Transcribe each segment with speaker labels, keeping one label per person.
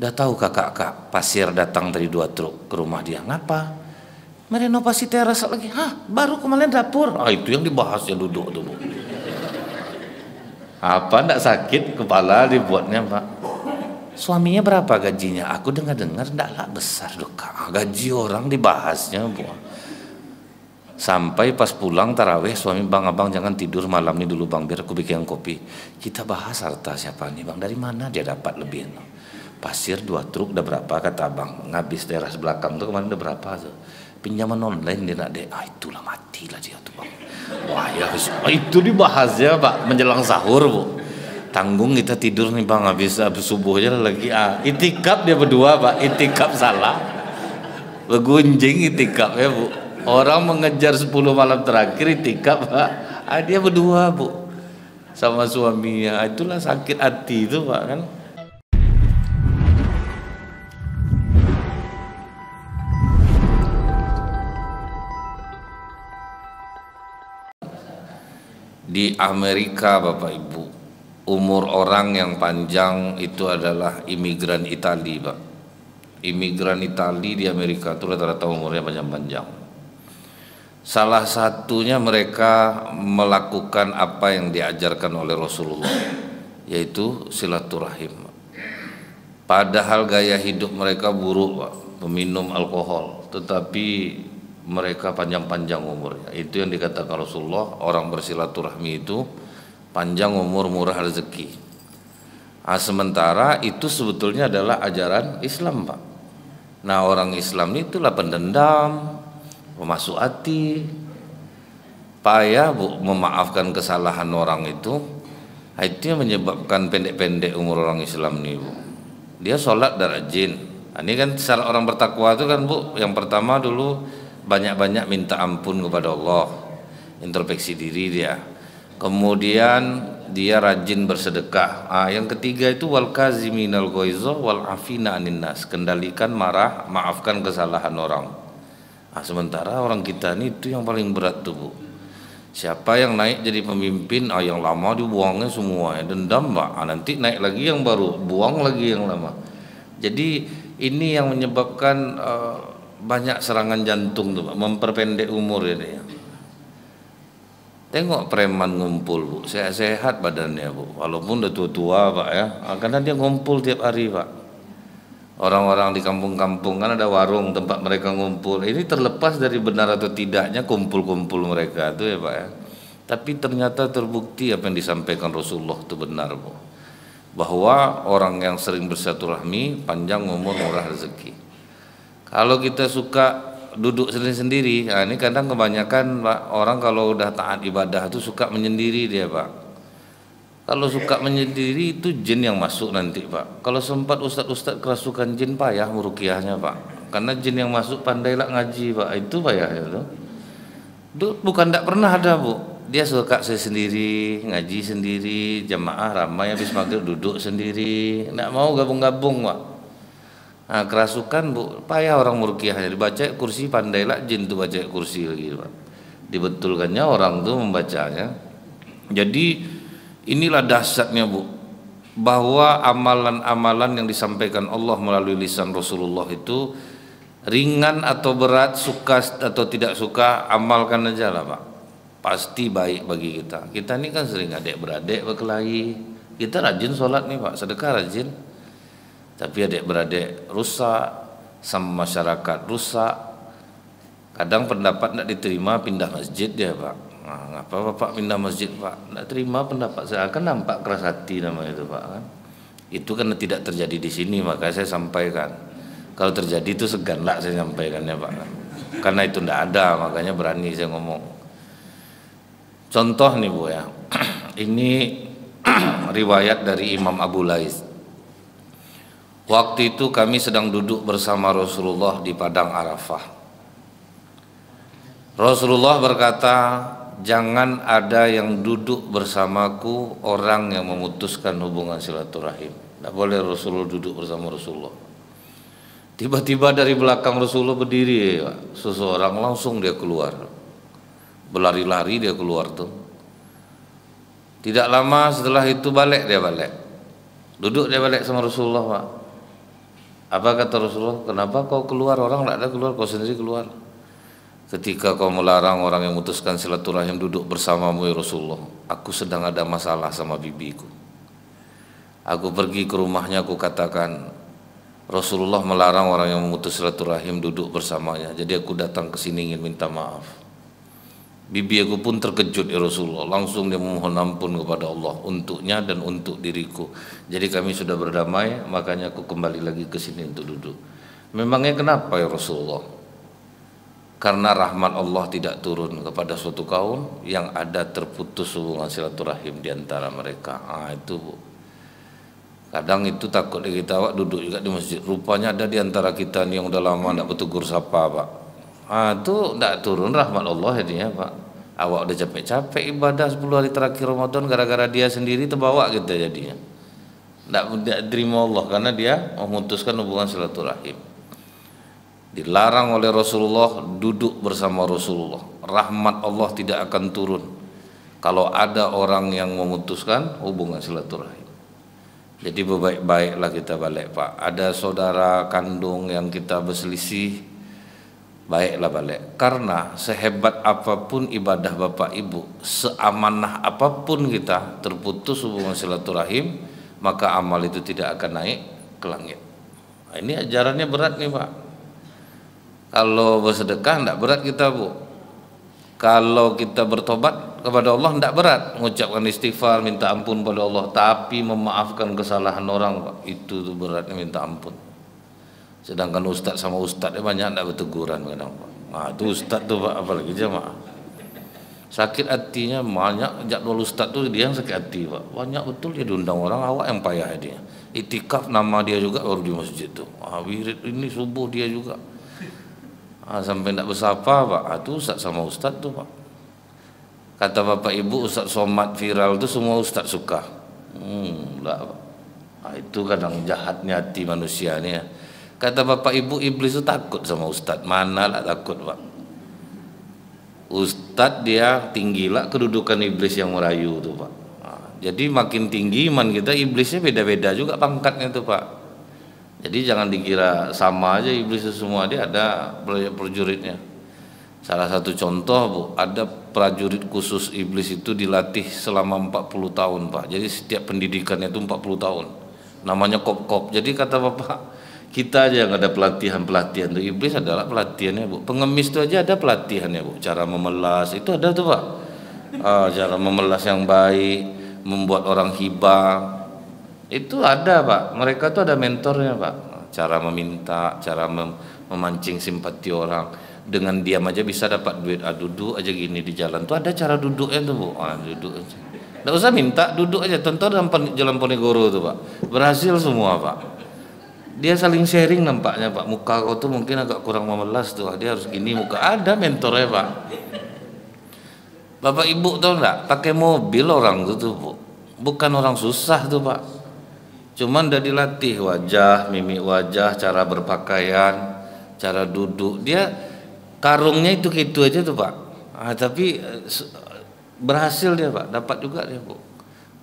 Speaker 1: Udah tahu kakak kak pasir datang dari dua truk ke rumah dia. Ngapa? Merenovasi teras lagi. Hah, baru kemarin dapur. Ah, itu yang dibahas yang duduk tuh, Bu. Apa ndak sakit kepala dibuatnya, Pak? Suaminya berapa gajinya? Aku dengar-dengar ndaklah besar dok. Gaji orang dibahasnya, Bu. Sampai pas pulang taraweh suami bang abang jangan tidur malam ini dulu bang biar aku bikin kopi. Kita bahas harta siapa nih bang dari mana dia dapat lebih. enak? pasir dua truk udah berapa kata abang ngabis daerah belakang tuh kemarin udah berapa tuh pinjaman online dia nak deh ah itulah matilah dia tuh bang wah ya ah, itu dibahas ya pak menjelang sahur bu tanggung kita tidur nih bang habis habis subuhnya lagi ah itikap dia berdua pak itikap salah begunjing itikap ya bu orang mengejar 10 malam terakhir itikap pak ah dia berdua bu sama suaminya ah, itulah sakit hati itu pak kan di Amerika Bapak Ibu umur orang yang panjang itu adalah imigran Itali Pak imigran Itali di Amerika itu rata-rata umurnya panjang-panjang salah satunya mereka melakukan apa yang diajarkan oleh Rasulullah yaitu silaturahim padahal gaya hidup mereka buruk Pak meminum alkohol tetapi mereka panjang-panjang umurnya. Itu yang dikatakan Rasulullah, orang bersilaturahmi itu panjang umur murah rezeki. Nah, sementara itu sebetulnya adalah ajaran Islam, Pak. Nah, orang Islam itulah pendendam, pemasuk hati, payah bu, memaafkan kesalahan orang itu. Ah, itu yang menyebabkan pendek-pendek umur orang Islam ini, Bu. Dia sholat dan rajin. Nah, ini kan secara orang bertakwa itu kan, Bu, yang pertama dulu banyak-banyak minta ampun kepada Allah introspeksi diri dia kemudian dia rajin bersedekah ah, yang ketiga itu wal kaziminal goizo wal afina aninas kendalikan marah maafkan kesalahan orang ah, sementara orang kita ini itu yang paling berat tuh siapa yang naik jadi pemimpin ah, yang lama dibuangnya semua ya dendam mbak ah, nanti naik lagi yang baru buang lagi yang lama jadi ini yang menyebabkan uh, banyak serangan jantung tuh pak memperpendek umur ini tengok preman ngumpul bu sehat-sehat badannya bu walaupun udah tua-tua pak ya ah, karena dia ngumpul tiap hari pak orang-orang di kampung-kampung kan ada warung tempat mereka ngumpul ini terlepas dari benar atau tidaknya kumpul-kumpul mereka itu ya pak ya tapi ternyata terbukti apa yang disampaikan Rasulullah itu benar bu bahwa orang yang sering bersatu rahmi panjang umur murah rezeki kalau kita suka duduk sendiri-sendiri, nah ini kadang kebanyakan Pak, orang kalau udah taat ibadah itu suka menyendiri dia Pak. Kalau suka menyendiri itu jin yang masuk nanti Pak. Kalau sempat ustadz-ustadz kerasukan jin pak ya murukiahnya Pak. Karena jin yang masuk pandailah ngaji Pak, itu pak ya itu. Bukan tidak pernah ada Bu, dia suka saya sendiri, ngaji sendiri, jamaah ramai habis maghrib duduk sendiri, nggak mau gabung-gabung pak. Nah, kerasukan bu, payah orang murkiahnya dibaca kursi pandai lah, jin tuh baca kursi lagi pak. Dibetulkannya orang tuh membacanya. Jadi inilah dasarnya bu, bahwa amalan-amalan yang disampaikan Allah melalui lisan Rasulullah itu ringan atau berat, suka atau tidak suka, amalkan aja lah pak. Pasti baik bagi kita. Kita ini kan sering adik beradik berkelahi. Kita rajin sholat nih pak, sedekah rajin tapi adik-beradik rusak sama masyarakat rusak kadang pendapat tidak diterima pindah masjid dia pak nah, apa bapak pindah masjid pak tidak terima pendapat saya kan nampak keras hati nama itu pak kan itu karena tidak terjadi di sini maka saya sampaikan kalau terjadi itu segan lah saya sampaikannya pak kan? karena itu tidak ada makanya berani saya ngomong contoh nih bu ya ini riwayat dari Imam Abu Lais Waktu itu kami sedang duduk bersama Rasulullah di padang Arafah. Rasulullah berkata, "Jangan ada yang duduk bersamaku orang yang memutuskan hubungan silaturahim." Tidak boleh Rasulullah duduk bersama Rasulullah. Tiba-tiba dari belakang Rasulullah berdiri seseorang langsung dia keluar. Berlari-lari dia keluar tuh. Tidak lama setelah itu balik dia balik. Duduk dia balik sama Rasulullah, Pak. Apa kata Rasulullah? Kenapa kau keluar orang tidak ada keluar, kau sendiri keluar. Ketika kau melarang orang yang memutuskan silaturahim duduk bersamamu ya Rasulullah, aku sedang ada masalah sama bibiku. Aku pergi ke rumahnya, aku katakan, Rasulullah melarang orang yang memutus silaturahim duduk bersamanya. Jadi aku datang ke sini ingin minta maaf. Bibi aku pun terkejut ya Rasulullah Langsung dia memohon ampun kepada Allah Untuknya dan untuk diriku Jadi kami sudah berdamai Makanya aku kembali lagi ke sini untuk duduk Memangnya kenapa ya Rasulullah Karena rahmat Allah tidak turun kepada suatu kaum Yang ada terputus hubungan silaturahim diantara mereka ah, Itu bu. Kadang itu takut kita duduk juga di masjid Rupanya ada diantara kita nih yang udah lama tidak bertegur sapa pak ah, itu tidak turun rahmat Allah jadinya pak awak udah capek-capek ibadah 10 hari terakhir Ramadan gara-gara dia sendiri terbawa gitu jadinya tidak tidak terima Allah karena dia memutuskan hubungan silaturahim dilarang oleh Rasulullah duduk bersama Rasulullah rahmat Allah tidak akan turun kalau ada orang yang memutuskan hubungan silaturahim jadi baik baiklah kita balik pak ada saudara kandung yang kita berselisih baiklah balik karena sehebat apapun ibadah bapak ibu seamanah apapun kita terputus hubungan silaturahim maka amal itu tidak akan naik ke langit nah, ini ajarannya berat nih pak kalau bersedekah tidak berat kita bu kalau kita bertobat kepada Allah tidak berat mengucapkan istighfar minta ampun kepada Allah tapi memaafkan kesalahan orang pak itu beratnya minta ampun Sedangkan ustaz sama ustaz dia banyak nak berteguran mengenai Pak. Ha, itu ustaz tu Pak apalagi jemaah. Sakit hatinya banyak jadwal ustaz tu dia yang sakit hati Pak. Banyak betul dia diundang orang awak yang payah dia. Itikaf nama dia juga baru di masjid tu. Ha, wirid ini subuh dia juga. Ah sampai nak bersapa Pak. Ha, tu ustaz sama ustaz tu Pak. Kata bapak ibu ustaz somat viral tu semua ustaz suka. Hmm, lah, Ah itu kadang jahatnya hati manusia ni. Ya. Kata bapak ibu iblis itu takut sama ustadz. Mana lah takut pak. Ustadz dia tinggi lah kedudukan iblis yang merayu tuh pak. jadi makin tinggi iman kita iblisnya beda-beda juga pangkatnya tuh pak. Jadi jangan dikira sama aja iblis itu semua dia ada prajuritnya. Salah satu contoh bu, ada prajurit khusus iblis itu dilatih selama 40 tahun pak. Jadi setiap pendidikannya itu 40 tahun. Namanya kop-kop. Jadi kata bapak, kita aja yang ada pelatihan-pelatihan tuh iblis adalah pelatihannya bu pengemis itu aja ada pelatihannya bu cara memelas itu ada tuh pak ah, cara memelas yang baik membuat orang hibah itu ada pak mereka tuh ada mentornya pak cara meminta cara mem memancing simpati orang dengan diam aja bisa dapat duit ah, duduk aja gini di jalan tuh ada cara duduknya tuh bu ah, duduk aja nggak usah minta duduk aja dalam jalan Ponegoro tuh pak berhasil semua pak dia saling sharing nampaknya pak muka kau tuh mungkin agak kurang memelas tuh dia harus gini muka ada mentornya pak bapak ibu tau nggak pakai mobil orang tuh tuh bu. bukan orang susah tuh pak cuman udah dilatih wajah mimik wajah cara berpakaian cara duduk dia karungnya itu gitu aja tuh pak ah, tapi eh, berhasil dia pak dapat juga dia bu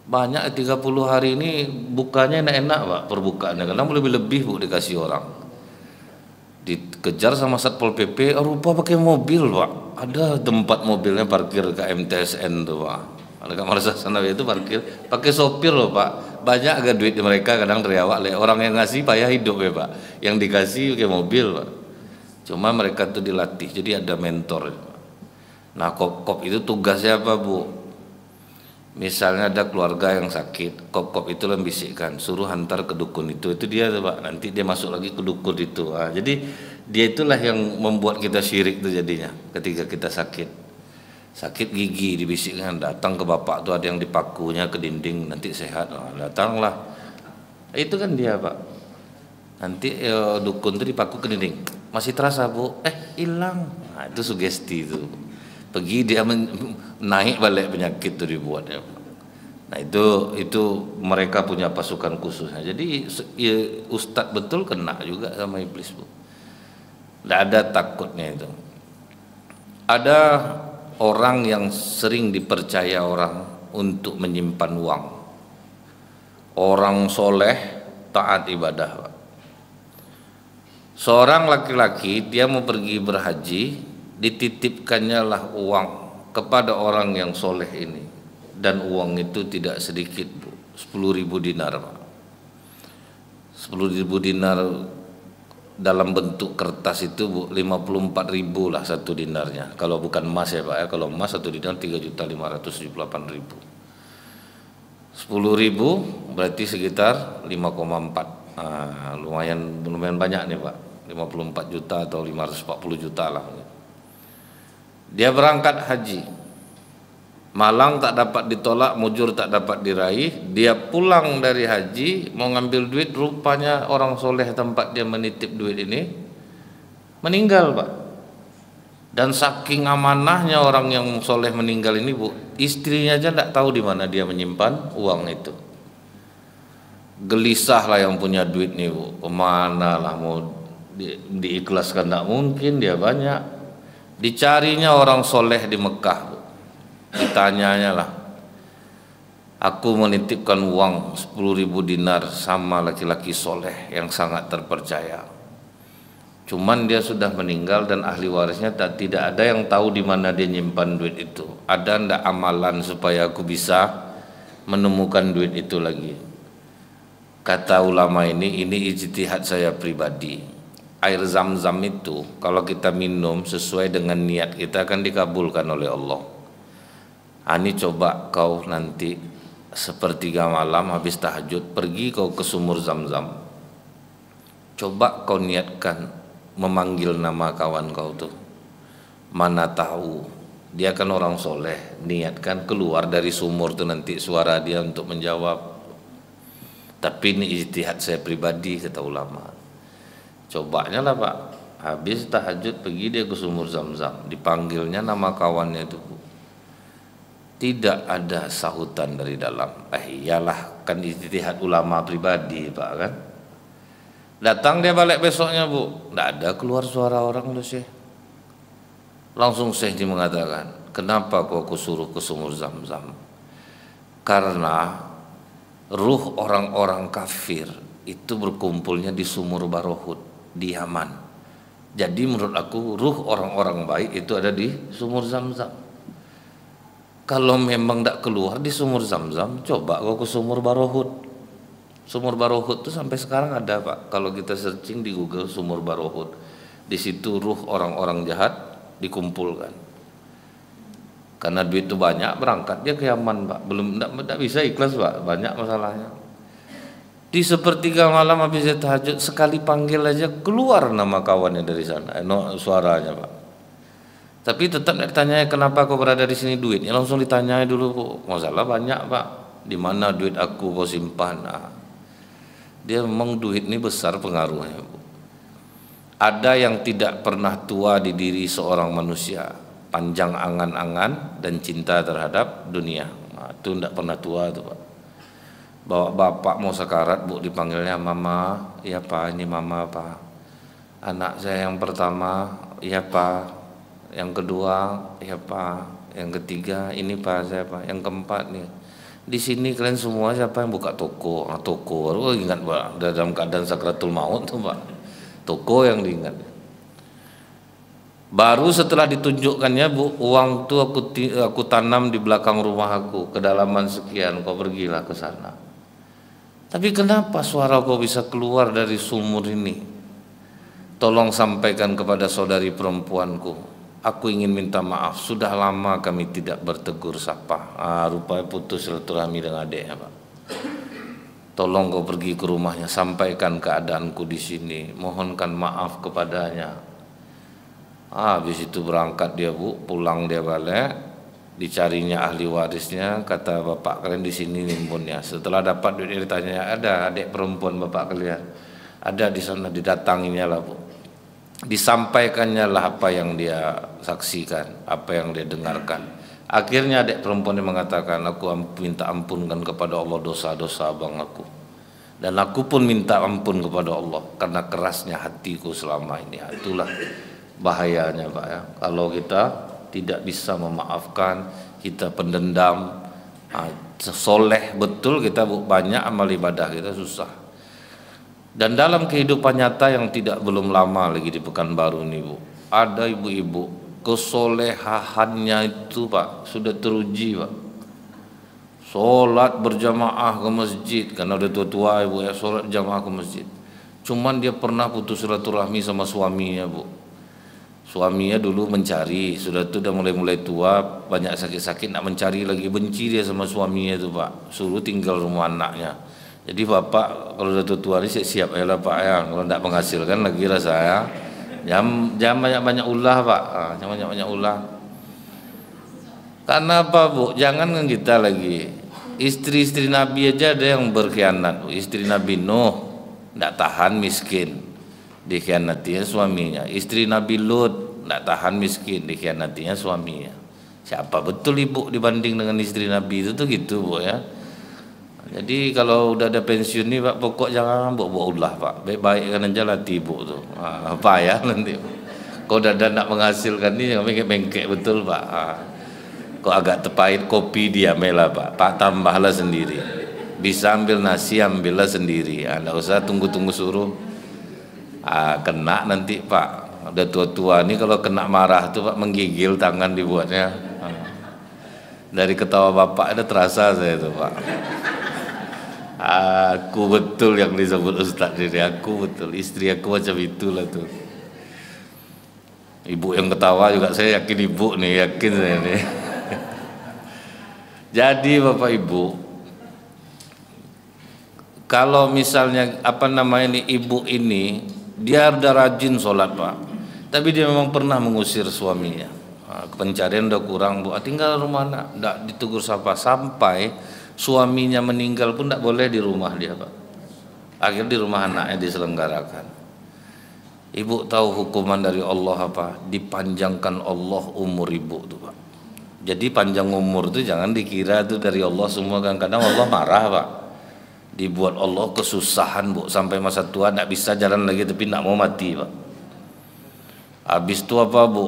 Speaker 1: banyak 30 hari ini bukanya enak-enak pak perbukaannya karena lebih-lebih bu dikasih orang dikejar sama satpol pp rupa pakai mobil pak ada tempat mobilnya parkir ke MTSN tuh pak ada kamar sana itu parkir pakai sopir loh pak banyak agak duit mereka kadang teriawak awal orang yang ngasih payah hidup ya pak yang dikasih pakai mobil pak cuma mereka tuh dilatih jadi ada mentor ya, nah kop kop itu tugasnya apa bu misalnya ada keluarga yang sakit kop-kop itu lembisikan, suruh hantar ke dukun itu itu dia pak nanti dia masuk lagi ke dukun itu nah, jadi dia itulah yang membuat kita syirik itu jadinya ketika kita sakit sakit gigi dibisikkan datang ke bapak tuh ada yang dipakunya ke dinding nanti sehat nah, datanglah itu kan dia pak nanti eh, dukun itu dipaku ke dinding masih terasa bu eh hilang nah, itu sugesti itu pergi dia naik balik penyakit itu dibuat ya Nah itu itu mereka punya pasukan khususnya. Jadi ya, ustaz betul kena juga sama iblis bu. Tidak ada takutnya itu. Ada orang yang sering dipercaya orang untuk menyimpan uang. Orang soleh taat ibadah. Pak. Seorang laki-laki dia mau pergi berhaji, dititipkannya lah uang kepada orang yang soleh ini dan uang itu tidak sedikit bu sepuluh ribu dinar pak 10 ribu dinar dalam bentuk kertas itu bu lima puluh empat ribu lah satu dinarnya kalau bukan emas ya pak ya kalau emas satu dinar tiga juta lima ratus tujuh puluh delapan ribu sepuluh ribu berarti sekitar lima koma empat nah, lumayan lumayan banyak nih pak lima puluh empat juta atau lima ratus empat puluh juta lah dia berangkat haji. Malang tak dapat ditolak, mujur tak dapat diraih. Dia pulang dari haji, mau ngambil duit, rupanya orang soleh tempat dia menitip duit ini meninggal, Pak. Dan saking amanahnya orang yang soleh meninggal ini, Bu, istrinya aja tidak tahu di mana dia menyimpan uang itu. Gelisah lah yang punya duit ini, Bu. Kemana lah mau di, diikhlaskan tidak mungkin dia banyak Dicarinya orang soleh di Mekah Ditanyanya lah Aku menitipkan uang 10 ribu dinar sama laki-laki soleh yang sangat terpercaya Cuman dia sudah meninggal dan ahli warisnya tak, tidak ada yang tahu di mana dia nyimpan duit itu Ada ndak amalan supaya aku bisa menemukan duit itu lagi Kata ulama ini, ini ijtihad saya pribadi air zam-zam itu kalau kita minum sesuai dengan niat kita akan dikabulkan oleh Allah Ani ah, coba kau nanti sepertiga malam habis tahajud pergi kau ke sumur zam-zam coba kau niatkan memanggil nama kawan kau tuh mana tahu dia kan orang soleh niatkan keluar dari sumur tuh nanti suara dia untuk menjawab tapi ini ijtihad saya pribadi kata ulama cobanya lah pak habis tahajud pergi dia ke sumur zam-zam dipanggilnya nama kawannya itu bu tidak ada sahutan dari dalam eh iyalah kan istihad ulama pribadi pak kan datang dia balik besoknya bu tidak ada keluar suara orang loh sih langsung Syekh mengatakan kenapa kau suruh ke sumur zam-zam karena ruh orang-orang kafir itu berkumpulnya di sumur barohud di Yaman. Jadi menurut aku ruh orang-orang baik itu ada di sumur zam-zam. Kalau memang tidak keluar di sumur zam-zam, coba kau ke sumur barohut. Sumur barohut itu sampai sekarang ada pak. Kalau kita searching di Google sumur barohut, di situ ruh orang-orang jahat dikumpulkan. Karena duit itu banyak berangkat dia ke Yaman pak. Belum tidak bisa ikhlas pak. Banyak masalahnya di sepertiga malam habis saya tahajud sekali panggil aja keluar nama kawannya dari sana eh, no, suaranya pak tapi tetap ditanya kenapa kau berada di sini duit ya langsung ditanya dulu masalah banyak pak di mana duit aku kau simpan nah, dia memang duit ini besar pengaruhnya bu. ada yang tidak pernah tua di diri seorang manusia panjang angan-angan dan cinta terhadap dunia nah, itu tidak pernah tua tuh pak bawa bapak mau sekarat bu dipanggilnya mama iya pak ini mama pak anak saya yang pertama iya pak yang kedua iya pak yang ketiga ini pak saya pak yang keempat nih di sini kalian semua siapa yang buka toko nah, toko oh, ingat pak dalam keadaan sakratul maut tuh pak toko yang diingat Baru setelah ditunjukkannya bu, uang tuh aku, aku tanam di belakang rumah aku kedalaman sekian kau pergilah ke sana. Tapi kenapa suara kau bisa keluar dari sumur ini? Tolong sampaikan kepada saudari perempuanku. Aku ingin minta maaf, sudah lama kami tidak bertegur sapa. Ah, rupanya putus silaturahmi dengan adiknya, Pak. Tolong kau pergi ke rumahnya, sampaikan keadaanku di sini. Mohonkan maaf kepadanya. Ah, habis itu berangkat dia, Bu, pulang dia balik dicarinya ahli warisnya kata bapak kalian di sini nimbunnya setelah dapat duit ditanya ada adik perempuan bapak kalian ada di sana didatanginya lah bu disampaikannya lah apa yang dia saksikan apa yang dia dengarkan akhirnya adik perempuan yang mengatakan aku minta ampunkan kepada Allah dosa-dosa abang aku dan aku pun minta ampun kepada Allah karena kerasnya hatiku selama ini itulah bahayanya pak ya kalau kita tidak bisa memaafkan, kita pendendam, ah, soleh betul kita banyak amal ibadah kita susah. Dan dalam kehidupan nyata yang tidak belum lama lagi di Pekanbaru ini Bu, ada ibu-ibu kesolehahannya itu Pak sudah teruji Pak. Sholat berjamaah ke masjid karena udah tua-tua ibu ya sholat jamaah ke masjid. Cuman dia pernah putus silaturahmi sama suaminya bu suaminya dulu mencari sudah tuh udah mulai mulai tua banyak sakit sakit nak mencari lagi benci dia sama suaminya tuh pak suruh tinggal rumah anaknya jadi bapak kalau udah tua ini siap ya lah pak ya kalau tidak menghasilkan lagi lah saya jam jam banyak banyak ulah pak jam banyak banyak ulah karena apa bu jangan kan kita lagi istri-istri Nabi aja ada yang berkhianat istri Nabi Nuh tidak tahan miskin dikhianatinya suaminya istri Nabi Lut tidak tahan miskin dikhianatinya suaminya siapa betul ibu dibanding dengan istri Nabi itu tuh gitu bu ya jadi kalau udah ada pensiun nih pak pokok jangan buat buat ulah pak baik baik kanan jalan ibu tuh nah, apa ya nanti kau udah tidak menghasilkan ini kami kayak bengkek betul pak nah, kau agak tepain kopi dia mela pak pak tambahlah sendiri bisa ambil nasi ambillah sendiri anda nah, usah tunggu tunggu suruh ah, kena nanti pak ada tua-tua ini kalau kena marah tuh pak menggigil tangan dibuatnya ah. dari ketawa bapak ada terasa saya itu pak aku betul yang disebut Ustaz diri aku betul istri aku macam itulah tuh ibu yang ketawa juga saya yakin ibu nih yakin saya nih jadi bapak ibu kalau misalnya apa namanya ini ibu ini dia udah rajin sholat pak, tapi dia memang pernah mengusir suaminya. Ah, pencarian udah kurang bu, ah, tinggal rumah nak, tidak ditugur siapa sampai suaminya meninggal pun tidak boleh di rumah dia pak. Akhir di rumah anaknya diselenggarakan. Ibu tahu hukuman dari Allah apa? Dipanjangkan Allah umur ibu tuh pak. Jadi panjang umur itu jangan dikira itu dari Allah semua kan kadang Allah marah pak dibuat Allah kesusahan bu sampai masa tua tidak bisa jalan lagi tapi tidak mau mati pak habis itu apa bu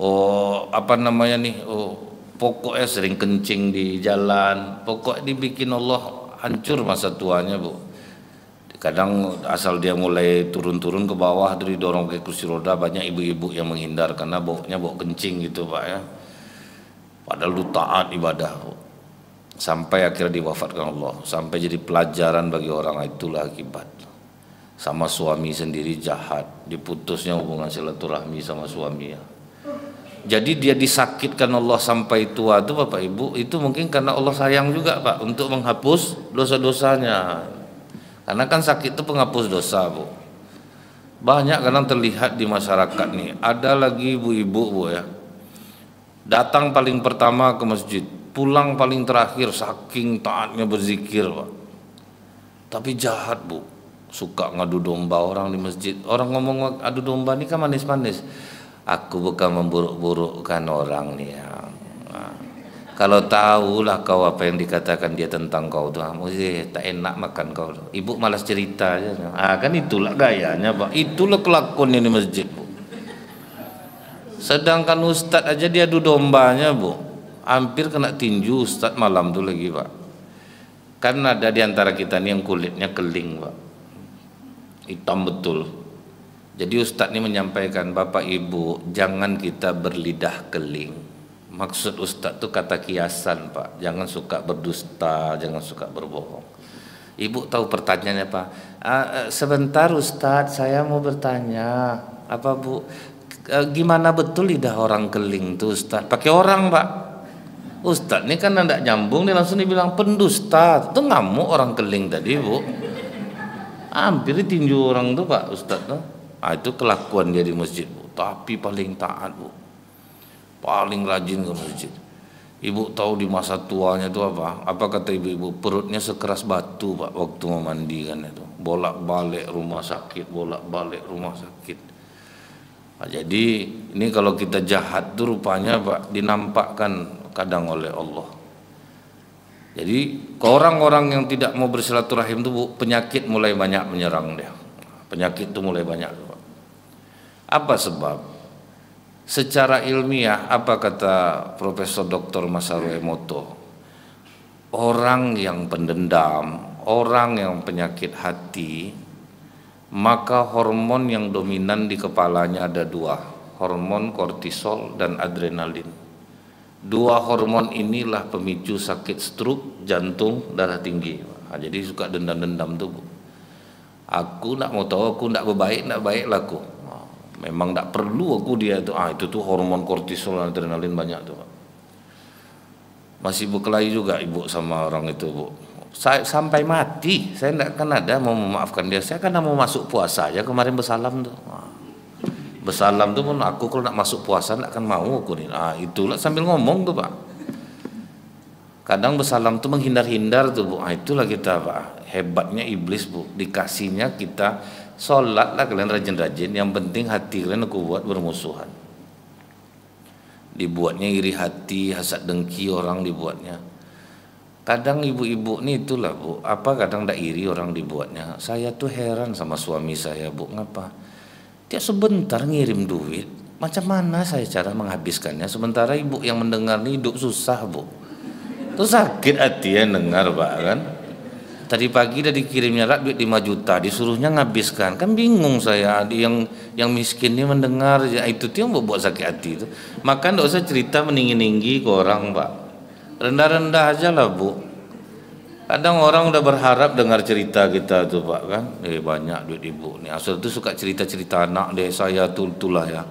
Speaker 1: oh apa namanya nih oh pokoknya eh, sering kencing di jalan pokok dibikin Allah hancur masa tuanya bu kadang asal dia mulai turun-turun ke bawah dari dorong ke kursi roda banyak ibu-ibu yang menghindar karena boknya bau kencing gitu pak ya padahal lu taat ibadah bu sampai akhirnya diwafatkan Allah sampai jadi pelajaran bagi orang itulah akibat sama suami sendiri jahat diputusnya hubungan silaturahmi sama suaminya jadi dia disakitkan Allah sampai tua itu Bapak Ibu itu mungkin karena Allah sayang juga Pak untuk menghapus dosa-dosanya karena kan sakit itu penghapus dosa Bu banyak kadang terlihat di masyarakat nih ada lagi ibu-ibu Bu ya datang paling pertama ke masjid pulang paling terakhir saking taatnya berzikir pak tapi jahat bu suka ngadu domba orang di masjid orang ngomong adu domba ini kan manis-manis aku bukan memburuk-burukkan orang nih ya kalau tahulah kau apa yang dikatakan dia tentang kau tuh ah, kamu sih tak enak makan kau ibu malas cerita aja ah kan itulah gayanya pak itulah kelakuannya di masjid bu sedangkan ustadz aja dia adu dombanya bu hampir kena tinju Ustadz malam tuh lagi pak karena ada di antara kita nih yang kulitnya keling pak hitam betul jadi Ustadz ini menyampaikan Bapak Ibu jangan kita berlidah keling maksud Ustadz tuh kata kiasan pak jangan suka berdusta jangan suka berbohong Ibu tahu pertanyaannya Pak. Ah, eh, sebentar Ustadz, saya mau bertanya. Apa Bu, gimana betul lidah orang keling tuh Ustadz? Pakai orang Pak. Ustadz ini kan tidak nyambung dia langsung dibilang pendusta itu ngamuk orang keling tadi bu hampir tinju orang tuh pak Ustadz tuh nah, itu kelakuan dia di masjid bu tapi paling taat bu paling rajin ke masjid ibu tahu di masa tuanya itu apa apa kata ibu-ibu perutnya sekeras batu pak waktu memandikan itu bolak balik rumah sakit bolak balik rumah sakit nah, jadi ini kalau kita jahat tuh rupanya pak dinampakkan kadang oleh Allah. Jadi orang-orang yang tidak mau bersilaturahim itu penyakit mulai banyak menyerang dia. Penyakit itu mulai banyak. Apa sebab? Secara ilmiah apa kata Profesor Dr. Masaru Emoto? Orang yang pendendam, orang yang penyakit hati, maka hormon yang dominan di kepalanya ada dua, hormon kortisol dan adrenalin. Dua hormon inilah pemicu sakit stroke, jantung, darah tinggi. Nah, jadi suka dendam-dendam tubuh. Aku nak mau tahu aku nak baik nak baik laku. Nah, memang tak perlu aku dia itu. Ah itu tuh hormon kortisol, adrenalin banyak tuh. Masih berkelahi juga ibu sama orang itu bu. Saya, sampai mati saya tidak akan ada mau memaafkan dia. Saya kan mau masuk puasa aja kemarin bersalam tuh. Nah, Bersalam tuh pun aku kalau nak masuk puasa nak akan mau aku nih. Ah itulah sambil ngomong tuh pak. Kadang bersalam tuh menghindar-hindar tuh bu. Ah itulah kita pak. Hebatnya iblis bu. Dikasihnya kita sholat lah kalian rajin-rajin. Yang penting hati kalian aku buat bermusuhan. Dibuatnya iri hati, hasad dengki orang dibuatnya kadang ibu-ibu nih itulah bu apa kadang tidak iri orang dibuatnya saya tuh heran sama suami saya bu ngapa dia sebentar ngirim duit. Macam mana saya cara menghabiskannya? Sementara ibu yang mendengar ini hidup susah, Bu. Itu sakit hati ya dengar, Pak, kan? Tadi pagi udah dikirimnya rak duit 5 juta, disuruhnya ngabiskan. Kan bingung saya, yang yang miskin ini mendengar ya, itu tuh yang buat sakit hati itu. Maka ndak usah cerita meninggi-ninggi ke orang, Pak. Rendah-rendah aja lah, Bu Kadang orang udah berharap dengar cerita kita tuh Pak kan, eh banyak duit ibu nih. Asal tuh suka cerita-cerita anak deh saya tuh itulah ya.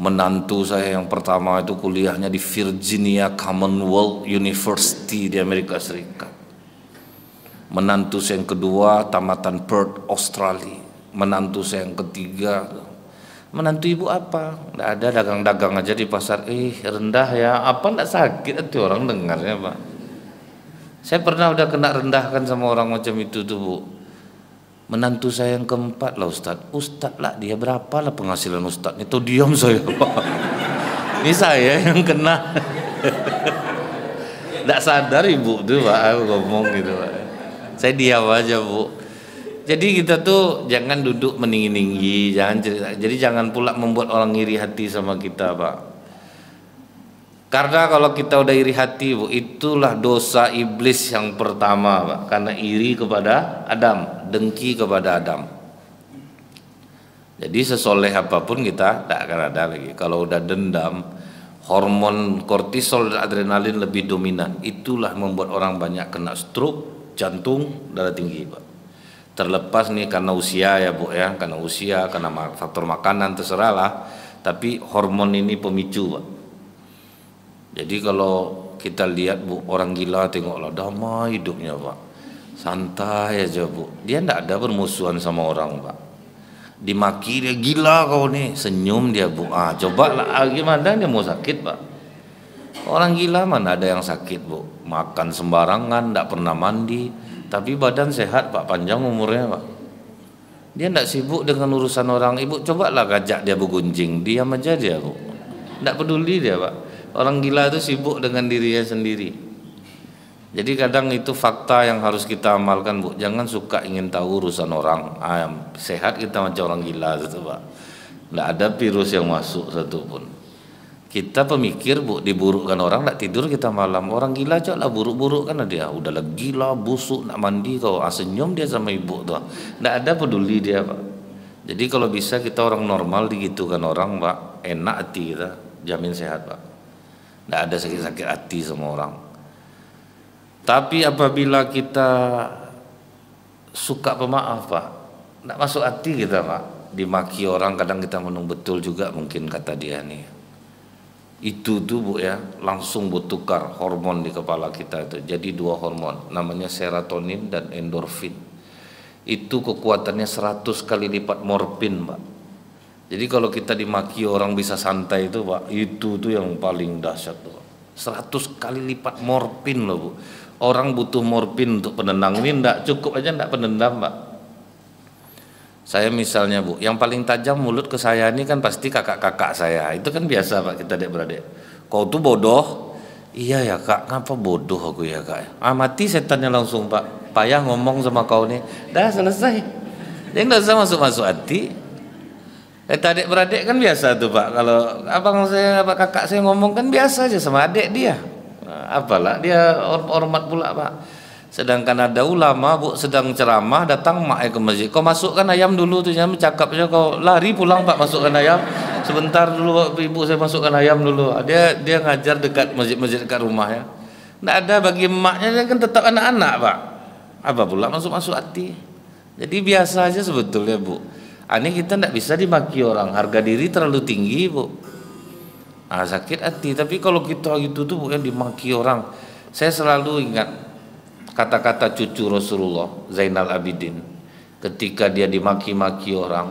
Speaker 1: Menantu saya yang pertama itu kuliahnya di Virginia Commonwealth University di Amerika Serikat. Menantu saya yang kedua tamatan Perth, Australia. Menantu saya yang ketiga menantu ibu apa? Nggak ada dagang-dagang aja di pasar. Ih eh, rendah ya. Apa nggak sakit? Itu orang dengarnya Pak saya pernah udah kena rendahkan sama orang macam itu tuh bu. Menantu saya yang keempat lah Ustaz. Ustaz lah dia berapa lah penghasilan Ustaz. Itu diam saya pak. Ini saya yang kena. Tidak sadar ibu tuh pak ngomong gitu pak. Saya diam aja bu. Jadi kita tuh jangan duduk meninggi-ninggi, jangan cerita. Jadi jangan pula membuat orang iri hati sama kita pak. Karena kalau kita udah iri hati, Bu, itulah dosa iblis yang pertama, Pak. Karena iri kepada Adam, dengki kepada Adam. Jadi sesoleh apapun kita tidak akan ada lagi. Kalau udah dendam, hormon kortisol dan adrenalin lebih dominan. Itulah membuat orang banyak kena stroke, jantung, darah tinggi, Pak. Terlepas nih karena usia ya, Bu ya, karena usia, karena faktor makanan terserah Tapi hormon ini pemicu, Pak jadi kalau kita lihat bu orang gila tengoklah damai hidupnya pak, santai aja bu. Dia tidak ada permusuhan sama orang pak. Dimaki dia gila kau nih, senyum dia bu. Ah coba lah ah, gimana dia mau sakit pak? Orang gila mana ada yang sakit bu? Makan sembarangan, tidak pernah mandi, tapi badan sehat pak, panjang umurnya pak. Dia tidak sibuk dengan urusan orang. Ibu coba lah gajak dia gunjing, diam aja dia bu. Tidak peduli dia pak Orang gila itu sibuk dengan dirinya sendiri. Jadi kadang itu fakta yang harus kita amalkan, Bu. Jangan suka ingin tahu urusan orang. Ayam ah, sehat kita macam orang gila gitu, Pak. Tidak ada virus yang masuk satupun. Kita pemikir, Bu, diburukkan orang, tidak tidur kita malam. Orang gila aja lah, buruk-buruk kan dia. Udah lagi lah busuk, nak mandi kau. Ah, senyum dia sama ibu tuh. Tidak ada peduli dia, Pak. Jadi kalau bisa kita orang normal digitukan orang, Pak. Enak hati kita, jamin sehat, Pak. Tidak ada sakit-sakit hati sama orang. Tapi apabila kita suka pemaaf pak, tidak masuk hati kita pak. Dimaki orang kadang kita menung betul juga mungkin kata dia nih. Itu tuh bu ya langsung bertukar hormon di kepala kita itu. Jadi dua hormon namanya serotonin dan endorfin. Itu kekuatannya 100 kali lipat morfin pak jadi kalau kita dimaki orang bisa santai itu Pak, itu tuh yang paling dahsyat tuh. 100 kali lipat morfin loh Bu. Orang butuh morfin untuk penenang ini ndak cukup aja ndak penendang Pak. Saya misalnya Bu, yang paling tajam mulut ke saya ini kan pasti kakak-kakak saya. Itu kan biasa Pak kita dek beradik Kau tuh bodoh. Iya ya Kak, kenapa bodoh aku ya Kak? Ah mati setannya langsung Pak. Payah ngomong sama kau nih. Dah selesai. Dia nggak usah masuk-masuk hati Eh adik beradik kan biasa tuh pak. Kalau abang saya, apa kakak saya ngomong kan biasa aja sama adik dia. Nah, apalah dia hormat pula pak. Sedangkan ada ulama bu sedang ceramah datang mak ke masjid. Kau masukkan ayam dulu tuh jangan aja. kau lari pulang pak masukkan ayam. Sebentar dulu ibu saya masukkan ayam dulu. Ah, dia dia ngajar dekat masjid-masjid dekat rumah ya. Tidak ada bagi maknya dia kan tetap anak-anak pak. Apa pula masuk-masuk hati. Jadi biasa aja sebetulnya bu ini kita tidak bisa dimaki orang, harga diri terlalu tinggi bu. Nah, sakit hati, tapi kalau kita gitu tuh bukan dimaki orang, saya selalu ingat kata-kata cucu Rasulullah Zainal Abidin ketika dia dimaki-maki orang.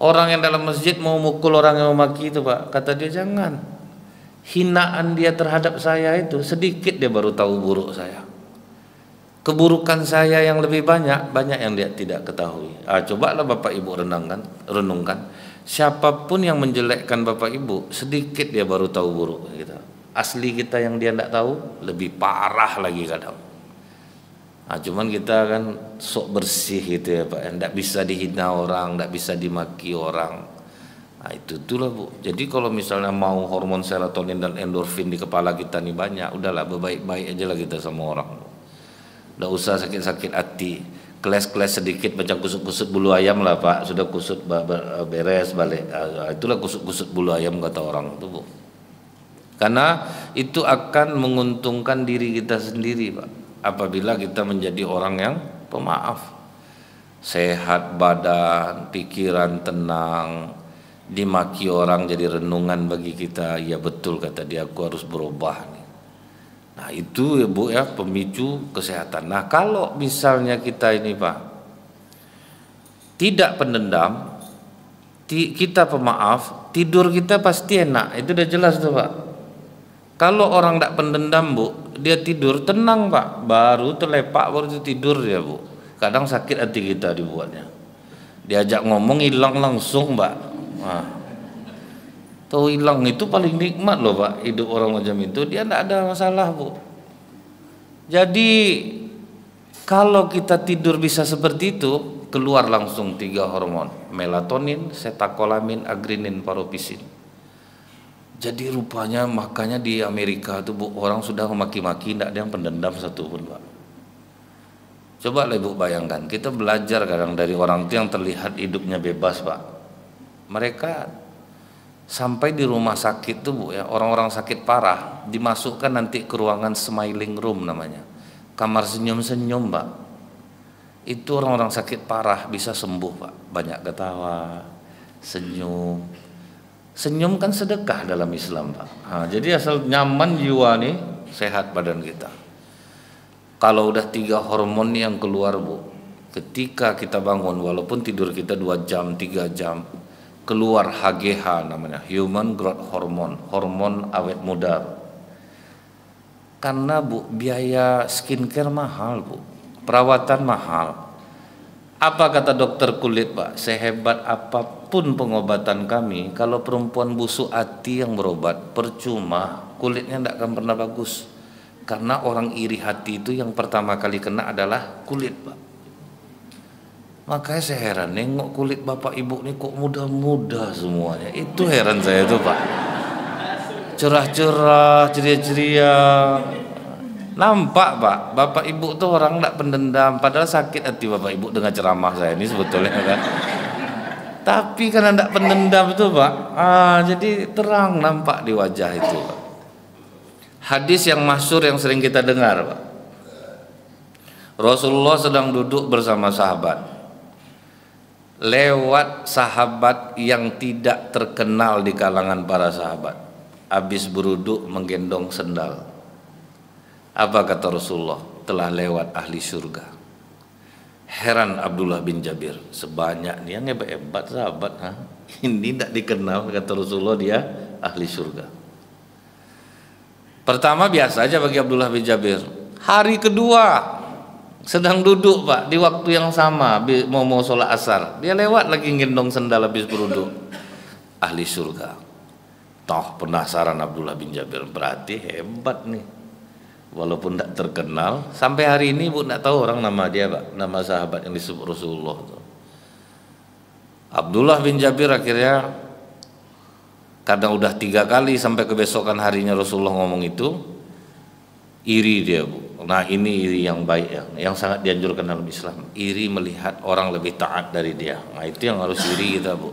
Speaker 1: Orang yang dalam masjid mau mukul orang yang memaki itu pak, kata dia jangan. Hinaan dia terhadap saya itu sedikit dia baru tahu buruk saya keburukan saya yang lebih banyak banyak yang dia tidak ketahui ah, lah bapak ibu renungkan renungkan siapapun yang menjelekkan bapak ibu sedikit dia baru tahu buruk gitu asli kita yang dia tidak tahu lebih parah lagi kadang nah, cuman kita kan sok bersih gitu ya pak tidak bisa dihina orang tidak bisa dimaki orang nah, itu itulah bu jadi kalau misalnya mau hormon serotonin dan endorfin di kepala kita nih banyak udahlah berbaik-baik aja lah kita sama orang tidak usah sakit-sakit hati. kles-kles sedikit macam kusut-kusut bulu ayam lah pak. Sudah kusut beres balik. Ah, ah, itulah kusut-kusut bulu ayam kata orang itu bu. Karena itu akan menguntungkan diri kita sendiri pak. Apabila kita menjadi orang yang pemaaf. Sehat badan, pikiran tenang, dimaki orang jadi renungan bagi kita ya betul kata dia aku harus berubah Nah itu ya Bu ya pemicu kesehatan. Nah kalau misalnya kita ini Pak tidak pendendam, kita pemaaf, tidur kita pasti enak. Itu udah jelas tuh Pak. Kalau orang tidak pendendam Bu, dia tidur tenang Pak. Baru terlepak baru itu tidur ya Bu. Kadang sakit hati kita dibuatnya. Diajak ngomong hilang langsung Pak. Nah tahu hilang itu paling nikmat loh pak hidup orang macam itu dia tidak ada masalah bu jadi kalau kita tidur bisa seperti itu keluar langsung tiga hormon melatonin setakolamin agrinin paropisin jadi rupanya makanya di Amerika tuh bu orang sudah memaki-maki tidak ada yang pendendam satu pun pak Coba lah ibu bayangkan, kita belajar kadang dari orang itu yang terlihat hidupnya bebas pak. Mereka sampai di rumah sakit tuh bu ya orang-orang sakit parah dimasukkan nanti ke ruangan smiling room namanya kamar senyum-senyum mbak itu orang-orang sakit parah bisa sembuh pak banyak ketawa senyum senyum kan sedekah dalam Islam pak nah, jadi asal nyaman jiwa nih sehat badan kita kalau udah tiga hormon yang keluar bu ketika kita bangun walaupun tidur kita dua jam tiga jam keluar HGH namanya human growth hormone hormon awet muda karena bu biaya skincare mahal bu perawatan mahal apa kata dokter kulit pak sehebat apapun pengobatan kami kalau perempuan busuk hati yang berobat percuma kulitnya tidak akan pernah bagus karena orang iri hati itu yang pertama kali kena adalah kulit pak Makanya saya heran nengok kulit bapak ibu ini kok muda-muda semuanya. Itu heran saya itu pak. Cerah-cerah, ceria-ceria. Nampak pak, bapak ibu tuh orang tidak pendendam. Padahal sakit hati bapak ibu dengan ceramah saya ini sebetulnya kan. Tapi karena tidak pendendam itu pak, ah, jadi terang nampak di wajah itu. Pak. Hadis yang masyur yang sering kita dengar pak. Rasulullah sedang duduk bersama sahabat lewat sahabat yang tidak terkenal di kalangan para sahabat habis beruduk menggendong sendal apa kata Rasulullah telah lewat ahli surga heran Abdullah bin Jabir sebanyak dia hebat-hebat sahabat ha? ini tidak dikenal kata Rasulullah dia ahli surga pertama biasa aja bagi Abdullah bin Jabir hari kedua sedang duduk pak di waktu yang sama mau mau sholat asar dia lewat lagi gendong sendal habis beruduk ahli surga toh penasaran Abdullah bin Jabir berarti hebat nih walaupun tidak terkenal sampai hari ini bu tidak tahu orang nama dia pak nama sahabat yang disebut Rasulullah tuh. Abdullah bin Jabir akhirnya karena udah tiga kali sampai kebesokan harinya Rasulullah ngomong itu iri dia bu Nah ini iri yang baik yang, yang sangat dianjurkan dalam Islam. Iri melihat orang lebih taat dari dia. Nah itu yang harus iri kita bu.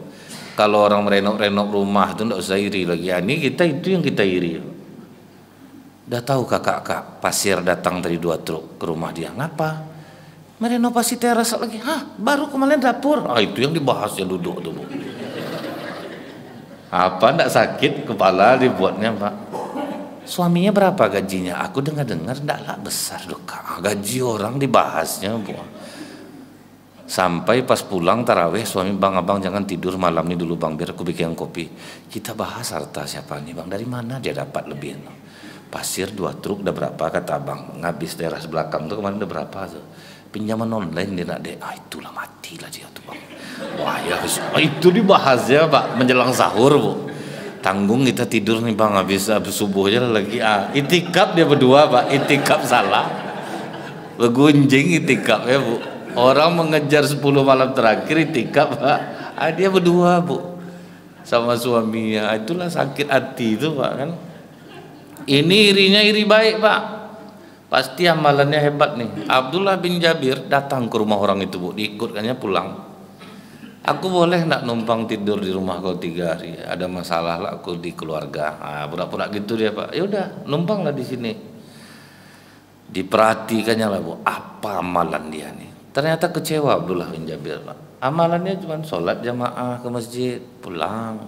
Speaker 1: Kalau orang merenok-renok rumah itu tidak usah iri lagi. Ya, ini kita itu yang kita iri. dah tahu kakak kak pasir datang dari dua truk ke rumah dia. Ngapa? Merenovasi teras lagi. Hah baru kemarin dapur. Ah itu yang dibahas ya duduk tuh bu. Apa ndak sakit kepala dibuatnya pak? Suaminya berapa gajinya? Aku dengar-dengar tidaklah besar duka. Gaji orang dibahasnya bu. Sampai pas pulang taraweh suami bang abang jangan tidur malam ini dulu bang biar aku bikin kopi. Kita bahas harta siapa nih bang dari mana dia dapat lebih. Pasir dua truk udah berapa kata bang ngabis daerah belakang tuh kemarin udah berapa tuh pinjaman online dia nak deh. ah itulah matilah dia tuh bang wah ya ah, itu dibahas ya pak menjelang sahur bu tanggung kita tidur nih bang habis habis aja lagi ah itikap dia berdua pak itikap salah begunjing itikap ya bu orang mengejar 10 malam terakhir itikap pak ah, dia berdua bu sama suaminya itulah sakit hati itu pak kan ini irinya iri baik pak pasti amalannya hebat nih Abdullah bin Jabir datang ke rumah orang itu bu diikutkannya pulang Aku boleh nak numpang tidur di rumah kau tiga hari? Ada masalah lah aku di keluarga. Nah, pura-pura gitu dia pak. Ya udah, numpang lah di sini. Diperhatikannya lah bu, apa amalan dia nih? Ternyata kecewa Abdullah bin Jabir pak. Amalannya cuma sholat jamaah ke masjid, pulang.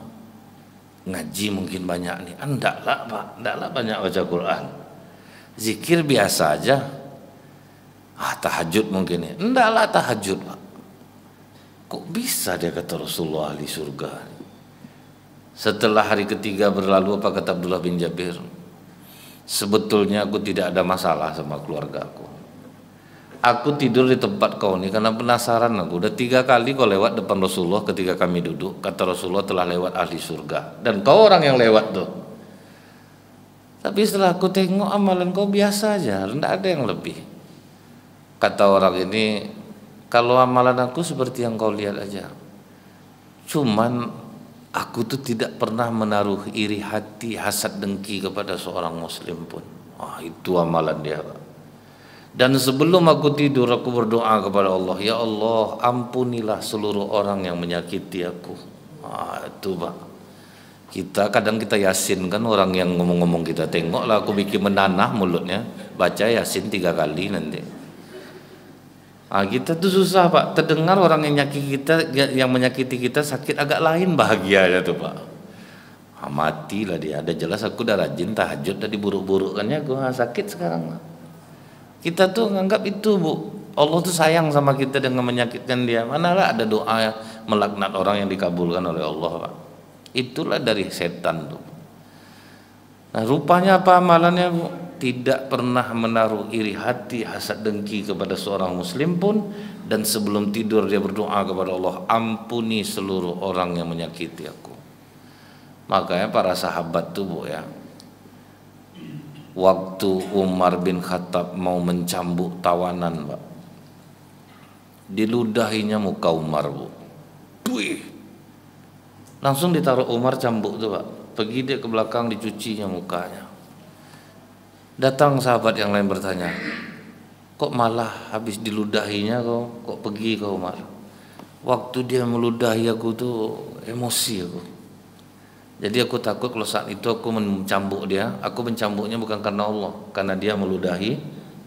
Speaker 1: Ngaji mungkin banyak nih. Enggak ah, lah pak, enggak lah banyak baca Quran. Zikir biasa aja. Ah tahajud mungkin ya. Enggak lah tahajud pak Kok bisa dia kata Rasulullah ahli surga? Setelah hari ketiga berlalu apa kata Abdullah bin Jabir? Sebetulnya aku tidak ada masalah sama keluarga aku. Aku tidur di tempat kau ini karena penasaran aku. Udah tiga kali kau lewat depan Rasulullah ketika kami duduk. Kata Rasulullah telah lewat ahli surga. Dan kau orang yang lewat tuh. Tapi setelah aku tengok amalan kau biasa aja. Tidak ada yang lebih. Kata orang ini kalau amalan aku seperti yang kau lihat aja. Cuman aku tuh tidak pernah menaruh iri hati, hasad dengki kepada seorang muslim pun. Wah, itu amalan dia, Pak. Dan sebelum aku tidur aku berdoa kepada Allah, ya Allah, ampunilah seluruh orang yang menyakiti aku. Ah, itu, Pak kita kadang kita yasin kan orang yang ngomong-ngomong kita tengok lah aku bikin menanah mulutnya baca yasin tiga kali nanti Ah, kita tuh susah pak. Terdengar orang yang nyakiti kita, ya, yang menyakiti kita sakit agak lain bahagia ya tuh pak. Ah, lah dia. Ada jelas aku udah rajin tahajud tadi buruk-burukannya gue sakit sekarang. Kita tuh nganggap itu bu. Allah tuh sayang sama kita dengan menyakitkan dia. Mana lah ada doa melaknat orang yang dikabulkan oleh Allah pak. Itulah dari setan tuh. Nah rupanya apa amalannya bu? tidak pernah menaruh iri hati, hasad dengki kepada seorang muslim pun dan sebelum tidur dia berdoa kepada Allah, ampuni seluruh orang yang menyakiti aku. Makanya para sahabat tuh Bu ya. Waktu Umar bin Khattab mau mencambuk tawanan, Pak. Diludahinya muka Umar, Bu. buih Langsung ditaruh Umar cambuk tuh, Pak. Pergi dia ke belakang dicucinya mukanya Datang sahabat yang lain bertanya, kok malah habis diludahinya kau, kok pergi kau Umar? Waktu dia meludahi aku tuh emosi aku. Jadi aku takut kalau saat itu aku mencambuk dia, aku mencambuknya bukan karena Allah, karena dia meludahi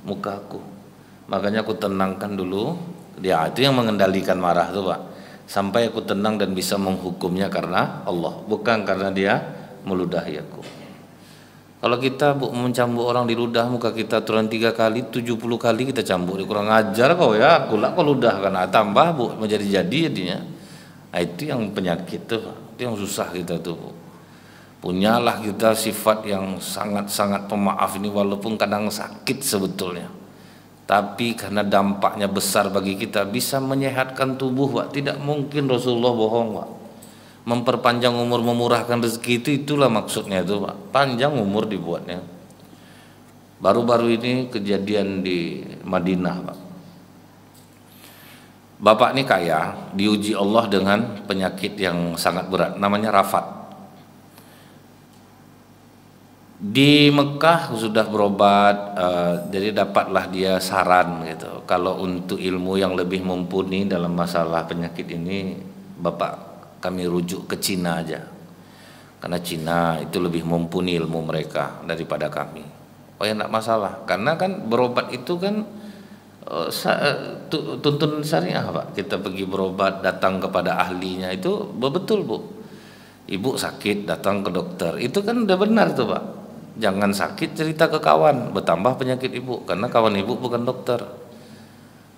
Speaker 1: muka aku. Makanya aku tenangkan dulu, dia itu yang mengendalikan marah tuh Pak. Sampai aku tenang dan bisa menghukumnya karena Allah, bukan karena dia meludahi aku. Kalau kita bu, mencambuk orang di ludah muka kita turun tiga kali, tujuh puluh kali kita cambuk. Kurang ajar kau ya, kulak kau ludah karena tambah bu menjadi jadi jadinya. Nah, itu yang penyakit tuh, itu yang susah kita tuh bu. Punyalah kita sifat yang sangat-sangat pemaaf ini walaupun kadang sakit sebetulnya. Tapi karena dampaknya besar bagi kita bisa menyehatkan tubuh, Wak. tidak mungkin Rasulullah bohong, Wak memperpanjang umur memurahkan rezeki itu itulah maksudnya itu Pak. Panjang umur dibuatnya. Baru-baru ini kejadian di Madinah Pak. Bapak ini kaya, diuji Allah dengan penyakit yang sangat berat, namanya rafat. Di Mekah sudah berobat, uh, jadi dapatlah dia saran gitu. Kalau untuk ilmu yang lebih mumpuni dalam masalah penyakit ini, Bapak kami rujuk ke Cina aja karena Cina itu lebih mumpuni ilmu mereka daripada kami oh ya tidak masalah karena kan berobat itu kan eh, eh, tuntun syariah pak kita pergi berobat datang kepada ahlinya itu betul bu ibu sakit datang ke dokter itu kan udah benar tuh pak jangan sakit cerita ke kawan bertambah penyakit ibu karena kawan ibu bukan dokter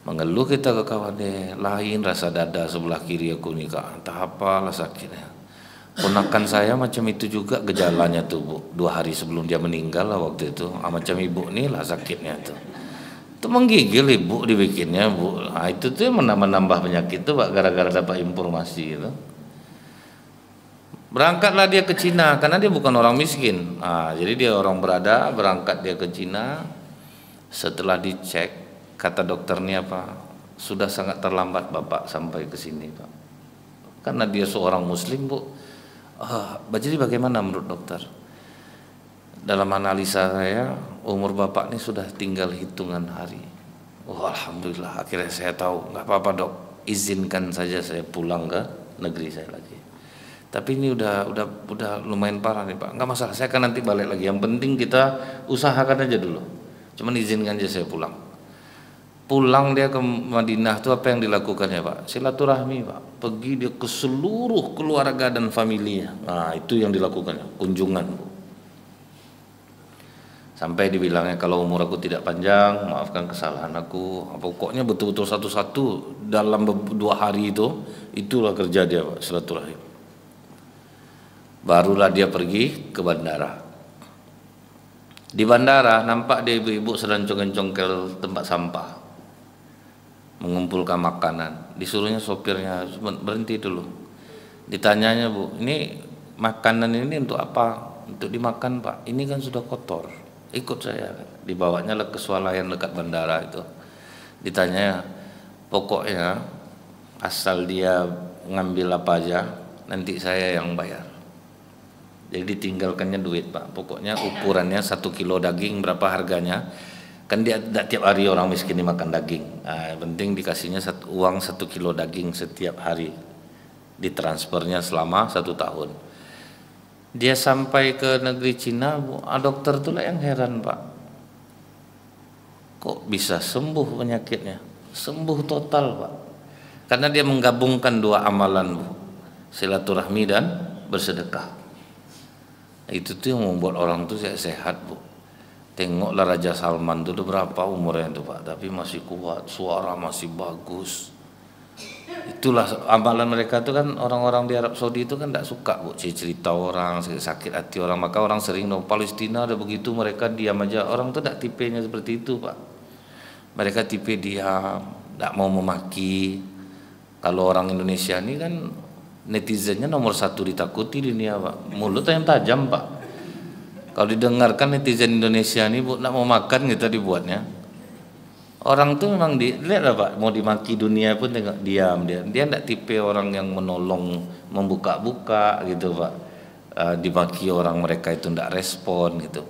Speaker 1: mengeluh kita ke kawan deh lain rasa dada sebelah kiri aku nih kak entah apalah sakitnya ponakan saya macam itu juga gejalanya tuh bu dua hari sebelum dia meninggal lah waktu itu ah, macam ibu nih lah sakitnya tuh itu menggigil ibu dibikinnya bu nah, itu tuh menambah menambah penyakit tuh pak gara-gara dapat informasi itu berangkatlah dia ke Cina karena dia bukan orang miskin nah, jadi dia orang berada berangkat dia ke Cina setelah dicek kata dokter ini apa sudah sangat terlambat bapak sampai ke sini pak karena dia seorang muslim bu oh, ah, jadi bagaimana menurut dokter dalam analisa saya umur bapak ini sudah tinggal hitungan hari oh, alhamdulillah akhirnya saya tahu nggak apa-apa dok izinkan saja saya pulang ke negeri saya lagi tapi ini udah udah udah lumayan parah nih pak nggak masalah saya akan nanti balik lagi yang penting kita usahakan aja dulu cuman izinkan aja saya pulang pulang dia ke Madinah itu apa yang dilakukannya Pak? Silaturahmi Pak. Pergi dia ke seluruh keluarga dan familinya. Nah, itu yang dilakukannya, kunjungan. bu. Sampai dibilangnya kalau umur aku tidak panjang, maafkan kesalahan aku. Nah, pokoknya betul-betul satu-satu dalam dua hari itu, itulah kerja dia Pak, silaturahmi. Barulah dia pergi ke bandara. Di bandara nampak dia ibu-ibu sedang congkel-congkel tempat sampah mengumpulkan makanan disuruhnya sopirnya berhenti dulu ditanyanya bu ini makanan ini untuk apa untuk dimakan pak ini kan sudah kotor ikut saya dibawanya ke swalayan dekat bandara itu ditanya pokoknya asal dia ngambil apa aja nanti saya yang bayar jadi ditinggalkannya duit pak pokoknya ukurannya satu kilo daging berapa harganya kan dia tidak tiap hari orang miskin makan daging nah, penting dikasihnya satu, uang satu kilo daging setiap hari ditransfernya selama satu tahun dia sampai ke negeri Cina ah, dokter itulah yang heran pak kok bisa sembuh penyakitnya sembuh total pak karena dia menggabungkan dua amalan bu silaturahmi dan bersedekah itu tuh yang membuat orang tuh sehat bu Tengoklah Raja Salman itu berapa umurnya itu Pak, tapi masih kuat, suara masih bagus. Itulah amalan mereka itu kan orang-orang di Arab Saudi itu kan tidak suka bu cerita orang sakit hati orang maka orang sering no Palestina ada begitu mereka diam aja orang itu tidak tipenya seperti itu pak mereka tipe diam tidak mau memaki kalau orang Indonesia ini kan netizennya nomor satu ditakuti di dunia pak mulut yang tajam pak kalau didengarkan netizen Indonesia ini bu, nak mau makan gitu dibuatnya. Orang tuh memang di, lihat lah pak, mau dimaki dunia pun tengok diam dia. Dia tidak tipe orang yang menolong, membuka-buka gitu pak. E, dimaki orang mereka itu tidak respon gitu.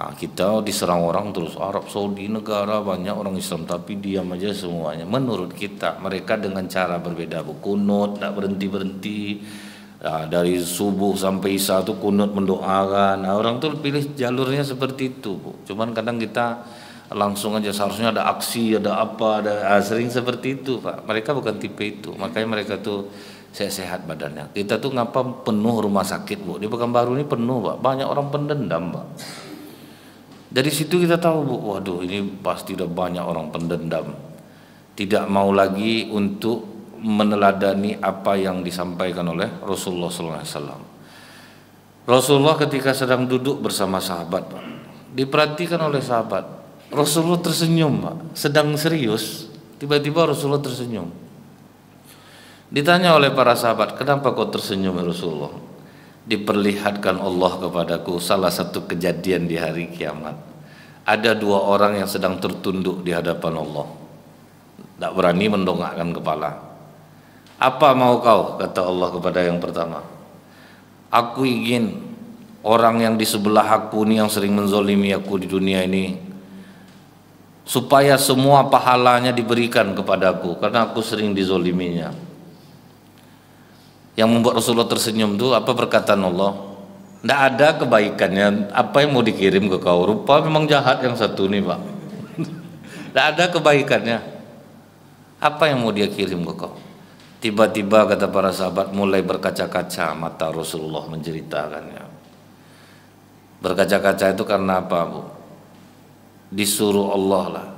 Speaker 1: Nah, kita diserang orang terus Arab Saudi negara banyak orang Islam tapi diam aja semuanya. Menurut kita mereka dengan cara berbeda bu kunut, tidak berhenti berhenti Ya dari subuh sampai isya itu kunut mendoakan. Nah, orang tuh pilih jalurnya seperti itu, Bu. Cuman kadang kita langsung aja seharusnya ada aksi, ada apa, ada ah, sering seperti itu, Pak. Mereka bukan tipe itu. Makanya mereka tuh sehat-sehat badannya. Kita tuh ngapa penuh rumah sakit, Bu. Di Pekanbaru ini penuh, Pak. Banyak orang pendendam, Pak. Dari situ kita tahu, Bu, waduh ini pasti udah banyak orang pendendam. Tidak mau lagi untuk meneladani apa yang disampaikan oleh Rasulullah SAW. Rasulullah ketika sedang duduk bersama sahabat, diperhatikan oleh sahabat. Rasulullah tersenyum, Sedang serius, tiba-tiba Rasulullah tersenyum. Ditanya oleh para sahabat, "Kenapa kau tersenyum, ya Rasulullah?" Diperlihatkan Allah kepadaku salah satu kejadian di hari kiamat. Ada dua orang yang sedang tertunduk di hadapan Allah. tak berani mendongakkan kepala apa mau kau? Kata Allah kepada yang pertama. Aku ingin orang yang di sebelah aku ini yang sering menzolimi aku di dunia ini supaya semua pahalanya diberikan kepadaku karena aku sering dizoliminya yang membuat Rasulullah tersenyum itu apa perkataan Allah tidak ada kebaikannya apa yang mau dikirim ke kau rupa memang jahat yang satu ini pak tidak ada kebaikannya apa yang mau dia kirim ke kau Tiba-tiba kata para sahabat mulai berkaca-kaca mata Rasulullah menceritakannya. Berkaca-kaca itu karena apa, Bu? Disuruh Allah lah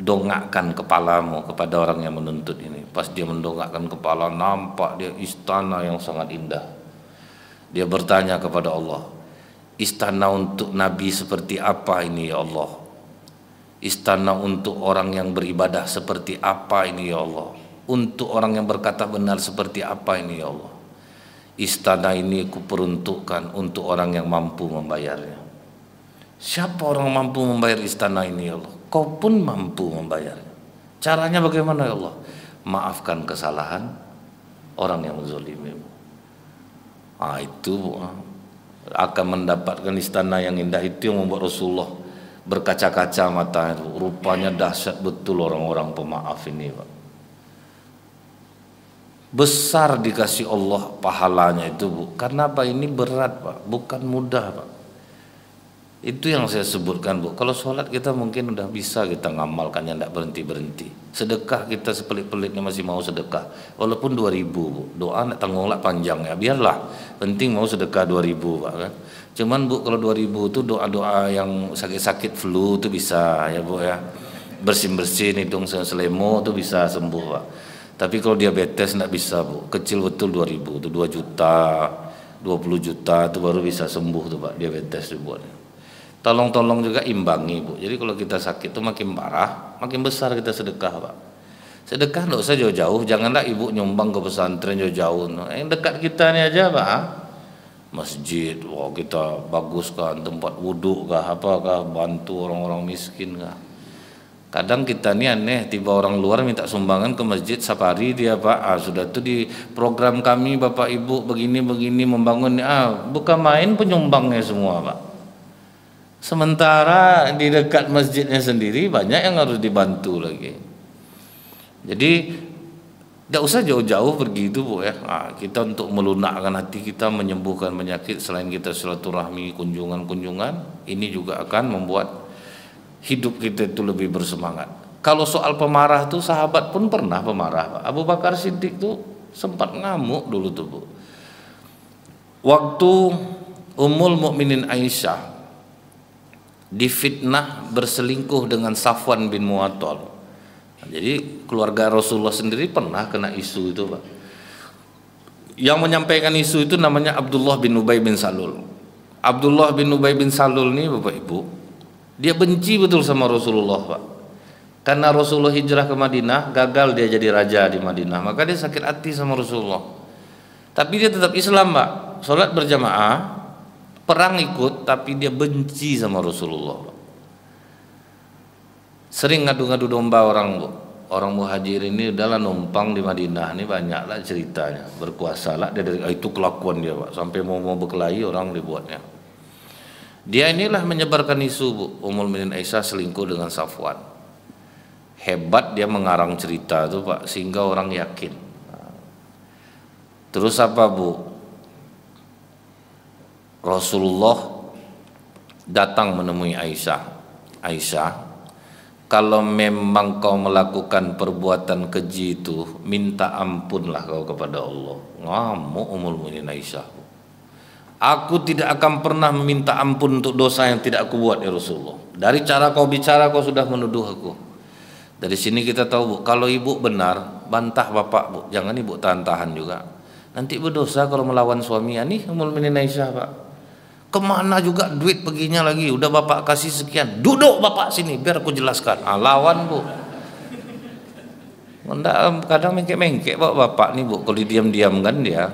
Speaker 1: dongakkan kepalamu kepada orang yang menuntut ini. Pas dia mendongakkan kepala nampak dia istana yang sangat indah. Dia bertanya kepada Allah, "Istana untuk nabi seperti apa ini ya Allah? Istana untuk orang yang beribadah seperti apa ini ya Allah?" untuk orang yang berkata benar seperti apa ini ya Allah istana ini kuperuntukkan untuk orang yang mampu membayarnya siapa orang mampu membayar istana ini ya Allah kau pun mampu membayarnya caranya bagaimana ya Allah maafkan kesalahan orang yang menzolimimu ah itu ah. akan mendapatkan istana yang indah itu yang membuat Rasulullah berkaca-kaca mata itu rupanya dahsyat betul orang-orang pemaaf ini Pak Besar dikasih Allah pahalanya itu bu. Karena apa ini berat pak, bukan mudah pak. Itu yang saya sebutkan bu. Kalau sholat kita mungkin udah bisa kita ngamalkan yang tidak berhenti berhenti. Sedekah kita sepelit-pelitnya masih mau sedekah. Walaupun 2000 bu, doa nak tanggunglah panjang ya biarlah. Penting mau sedekah 2000 pak kan. Cuman bu kalau 2000 itu doa-doa yang sakit-sakit flu itu bisa ya bu ya. Bersin-bersin hidung selemo itu bisa sembuh pak tapi kalau diabetes nggak bisa bu, kecil betul 2000 itu 2 juta, 20 juta itu baru bisa sembuh tuh pak diabetes dibuat. Tolong-tolong juga imbangi bu. Jadi kalau kita sakit itu makin parah, makin besar kita sedekah pak. Sedekah nggak usah jauh-jauh, janganlah ibu nyumbang ke pesantren jauh-jauh. Yang dekat kita nih aja pak, ah. masjid, wah kita kan tempat wudhu kah, apakah bantu orang-orang miskin kah Kadang kita nih aneh, tiba orang luar minta sumbangan ke masjid safari dia pak, ah sudah tuh di program kami bapak ibu begini begini membangun, ah bukan main penyumbangnya semua pak. Sementara di dekat masjidnya sendiri banyak yang harus dibantu lagi. Jadi tidak usah jauh-jauh pergi itu bu ya. Nah, kita untuk melunakkan hati kita menyembuhkan penyakit selain kita silaturahmi kunjungan-kunjungan ini juga akan membuat hidup kita itu lebih bersemangat. Kalau soal pemarah tuh sahabat pun pernah pemarah. Abu Bakar Siddiq tuh sempat ngamuk dulu tuh bu. Waktu Ummul Mukminin Aisyah difitnah berselingkuh dengan Safwan bin Mu'attal. Nah, jadi keluarga Rasulullah sendiri pernah kena isu itu pak. Yang menyampaikan isu itu namanya Abdullah bin Ubay bin Salul. Abdullah bin Ubay bin Salul nih Bapak Ibu dia benci betul sama Rasulullah, Pak. Karena Rasulullah hijrah ke Madinah, gagal dia jadi raja di Madinah. Maka dia sakit hati sama Rasulullah. Tapi dia tetap Islam, Pak. Salat berjamaah, perang ikut, tapi dia benci sama Rasulullah. Pak. Sering ngadu-ngadu domba orang, Bu. Orang muhajir ini adalah numpang di Madinah ini banyaklah ceritanya berkuasalah dia dari ah, itu kelakuan dia pak sampai mau mau berkelahi orang dibuatnya dia inilah menyebarkan isu Bu Umul Minin Aisyah selingkuh dengan Safwan. Hebat dia mengarang cerita itu Pak sehingga orang yakin. Terus apa Bu? Rasulullah datang menemui Aisyah. Aisyah, kalau memang kau melakukan perbuatan keji itu, minta ampunlah kau kepada Allah. Ngamuk Umul Minin Aisyah. Aku tidak akan pernah meminta ampun untuk dosa yang tidak aku buat ya Rasulullah. Dari cara kau bicara kau sudah menuduh aku. Dari sini kita tahu bu, kalau ibu benar bantah bapak bu, jangan ibu tahan-tahan juga. Nanti berdosa kalau melawan suami. Ini umul Aisyah pak. Kemana juga duit perginya lagi? Udah bapak kasih sekian. Duduk bapak sini biar aku jelaskan. Ah, lawan bu. kadang mengkek-mengkek bapak nih bu kalau diam-diam kan dia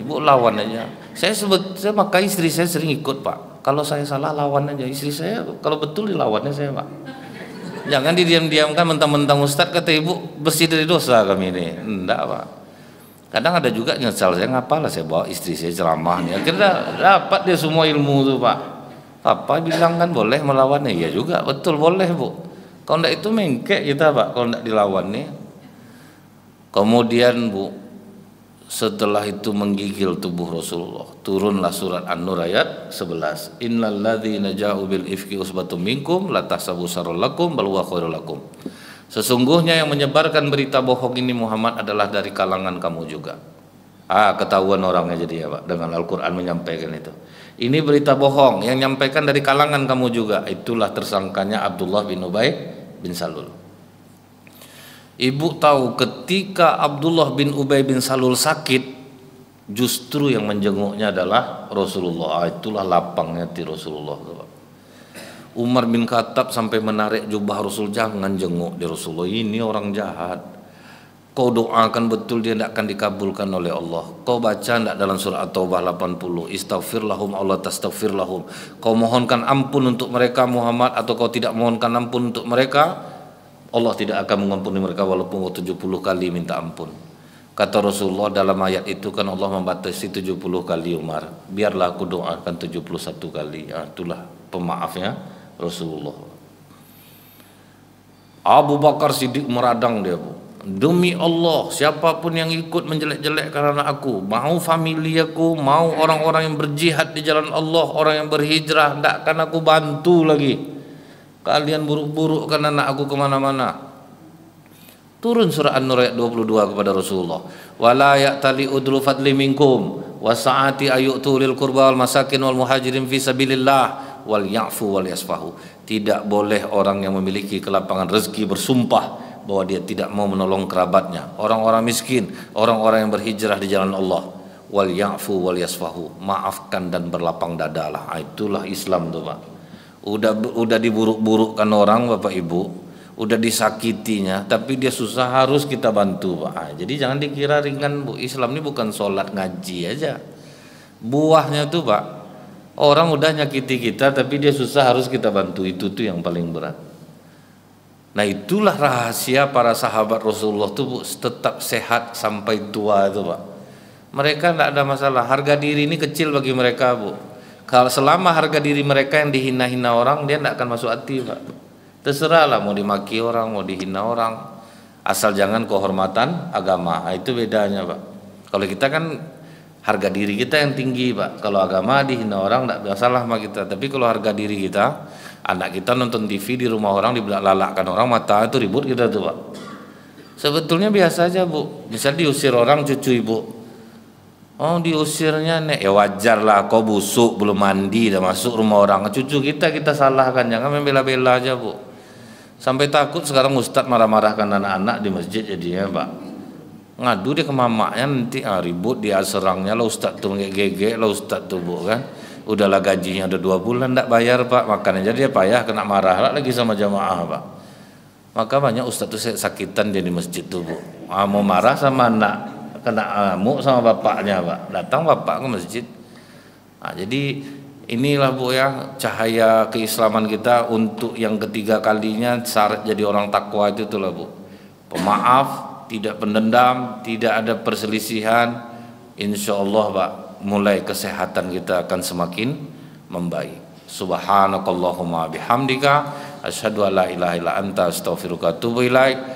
Speaker 1: ibu lawan aja saya sebut saya maka istri saya sering ikut pak kalau saya salah lawan aja istri saya kalau betul dilawannya saya pak jangan didiam-diamkan mentang-mentang ustadz kata ibu bersih dari dosa kami ini enggak pak kadang ada juga nyesal saya ngapalah saya bawa istri saya ceramah nih akhirnya dapat dia semua ilmu tuh pak apa bilang kan boleh melawannya iya juga betul boleh bu kalau enggak itu mengkek kita pak kalau enggak dilawan kemudian bu setelah itu menggigil tubuh Rasulullah turunlah surat An-Nur ayat 11 innal ladzina ja'u bil ifki usbatum minkum la tahsabu lakum bal lakum sesungguhnya yang menyebarkan berita bohong ini Muhammad adalah dari kalangan kamu juga ah ketahuan orangnya jadi ya Pak dengan Al-Qur'an menyampaikan itu ini berita bohong yang menyampaikan dari kalangan kamu juga itulah tersangkanya Abdullah bin Ubay bin Salul Ibu tahu ketika Abdullah bin Ubay bin Salul sakit justru yang menjenguknya adalah Rasulullah. Ah, itulah lapangnya di Rasulullah. Umar bin Khattab sampai menarik jubah Rasul jangan jenguk di Rasulullah ini orang jahat. Kau doakan betul dia tidak akan dikabulkan oleh Allah. Kau baca tidak dalam surah At-Taubah 80. Istaghfirlahum Allah tastaghfirlahum. Kau mohonkan ampun untuk mereka Muhammad atau kau tidak mohonkan ampun untuk mereka Allah tidak akan mengampuni mereka walaupun 70 kali minta ampun. Kata Rasulullah dalam ayat itu kan Allah membatasi 70 kali Umar. Biarlah aku doakan 71 kali. Ya, itulah pemaafnya Rasulullah. Abu Bakar Siddiq meradang dia bu. Demi Allah siapapun yang ikut menjelek-jelek karena aku Mau famili aku, mau orang-orang yang berjihad di jalan Allah Orang yang berhijrah, tidak akan aku bantu lagi Kalian buruk-buruk karena nak aku kemana-mana. Turun surah An-Nur ayat 22 kepada Rasulullah. Wala ya'tali udlu fadli minkum wasa'ati ayuk lil qurba wal masakin wal muhajirin fi sabilillah wal ya'fu wal yasfahu. Tidak boleh orang yang memiliki kelapangan rezeki bersumpah bahwa dia tidak mau menolong kerabatnya, orang-orang miskin, orang-orang yang berhijrah di jalan Allah. Wal ya'fu wal yasfahu. Maafkan dan berlapang dadalah. Ah, itulah Islam tuh, Pak udah udah diburuk-burukkan orang Bapak Ibu udah disakitinya tapi dia susah harus kita bantu Pak ah, jadi jangan dikira ringan Bu Islam ini bukan sholat ngaji aja buahnya tuh Pak orang udah nyakiti kita tapi dia susah harus kita bantu itu tuh yang paling berat nah itulah rahasia para sahabat Rasulullah tuh Bu tetap sehat sampai tua itu Pak mereka tidak ada masalah harga diri ini kecil bagi mereka Bu kalau selama harga diri mereka yang dihina-hina orang, dia tidak akan masuk hati, Pak. Terserah mau dimaki orang, mau dihina orang, asal jangan kehormatan agama. Nah, itu bedanya, Pak. Kalau kita kan harga diri kita yang tinggi, Pak. Kalau agama dihina orang tidak masalah sama kita, tapi kalau harga diri kita, anak kita nonton TV di rumah orang dibelak lalakkan orang mata itu ribut kita tuh, Pak. Sebetulnya biasa aja, Bu. Misal diusir orang cucu ibu, Oh diusirnya nek ya wajar lah kau busuk belum mandi dah masuk rumah orang cucu kita kita salahkan jangan membela-bela aja bu sampai takut sekarang Ustadz marah-marahkan anak-anak di masjid jadinya pak ngadu dia ke mamanya nanti ah, ribut dia serangnya lah Ustadz tuh gege lah Ustadz tuh bu kan udahlah gajinya udah dua bulan tidak bayar pak makan jadi dia payah kena marah lah lagi sama jamaah pak maka banyak Ustadz tuh sakitan dia di masjid tuh bu ah, mau marah sama anak kena amuk ah, sama bapaknya pak datang bapak ke masjid nah, jadi inilah bu ya cahaya keislaman kita untuk yang ketiga kalinya syarat jadi orang takwa itu itulah bu pemaaf tidak pendendam tidak ada perselisihan insya Allah pak mulai kesehatan kita akan semakin membaik subhanakallahumma bihamdika asyhadu alla ilaha illa anta astaghfiruka wa atubu ilaik